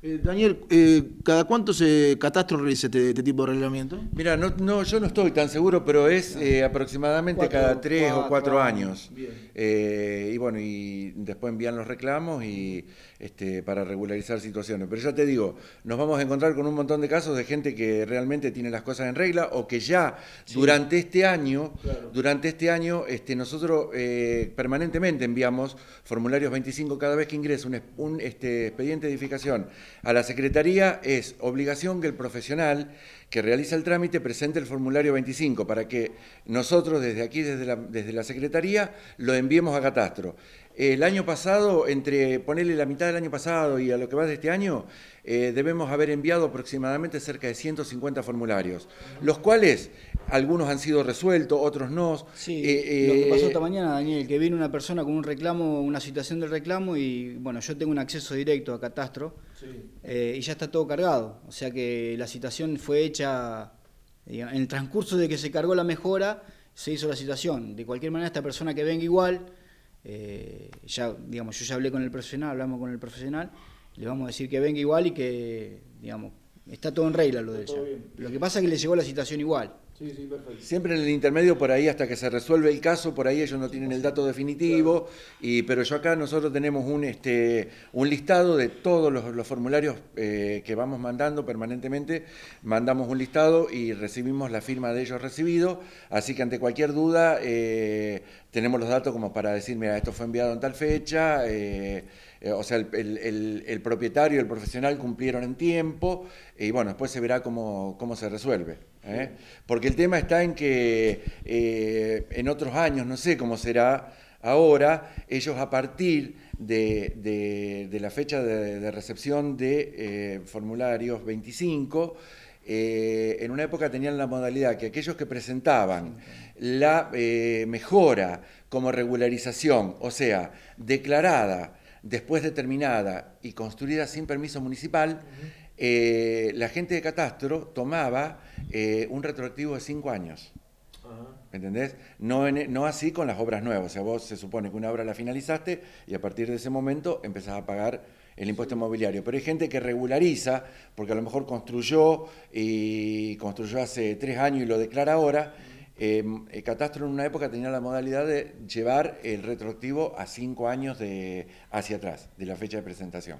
Eh, Daniel, eh, ¿cada cuánto se catastro este, este, tipo de reglamento? Mira, no, yo no estoy tan seguro, pero es ah. eh, aproximadamente cada tres o cuatro años. y bueno, y después envían los reclamos y este, para regularizar situaciones. Pero ya te digo, nos vamos a encontrar con un montón de casos de gente que realmente tiene las cosas en regla o que ya durante este año, durante este año, este, nosotros permanentemente enviamos formularios 25 cada vez que ingresa un, este, expediente de edificación a la Secretaría es obligación que el profesional que realiza el trámite presente el formulario 25 para que nosotros desde aquí, desde la, desde la Secretaría, lo enviemos a Catastro. El año pasado, entre ponerle la mitad del año pasado y a lo que va de este año, eh, debemos haber enviado aproximadamente cerca de 150 formularios, los cuales algunos han sido resueltos, otros no. Sí, eh, lo que eh, pasó esta mañana, Daniel, que viene una persona con un reclamo, una situación del reclamo y bueno, yo tengo un acceso directo a Catastro eh, y ya está todo cargado. O sea que la citación fue hecha en el transcurso de que se cargó la mejora, se hizo la situación, De cualquier manera, esta persona que venga igual, eh, ya, digamos, yo ya hablé con el profesional, hablamos con el profesional, le vamos a decir que venga igual y que, digamos, está todo en regla lo de ella. Lo que pasa es que le llegó la citación igual. Sí, sí, perfecto. Siempre en el intermedio por ahí hasta que se resuelve el caso, por ahí ellos no tienen el dato definitivo, y, pero yo acá nosotros tenemos un, este, un listado de todos los, formularios eh, que vamos mandando permanentemente, mandamos un listado y recibimos la firma de ellos recibido, así que ante cualquier duda eh, tenemos los datos como para decir, mira, esto fue enviado en tal fecha. Eh, eh, o sea, el, el, el, el, propietario, el profesional cumplieron en tiempo eh, y bueno, después se verá cómo, se resuelve. ¿eh? Porque el tema está en que en otros años, no sé cómo será ahora, ellos a partir de, la fecha de, recepción de formularios 25, en una época tenían la modalidad que aquellos que presentaban la mejora como regularización, o sea, declarada después terminada y construida sin permiso municipal, eh, la gente de Catastro tomaba eh, un retroactivo de cinco años. ¿me ¿Entendés? E, no, así con las obras nuevas. O sea, vos se supone que una obra la finalizaste y a partir de ese momento empezás a pagar el impuesto inmobiliario. Pero hay gente que regulariza, porque a lo mejor construyó y construyó hace tres años y lo declara ahora. Em, eh, Catastro en una época tenía la modalidad de llevar el retroactivo a cinco años de, hacia atrás, de la fecha de presentación.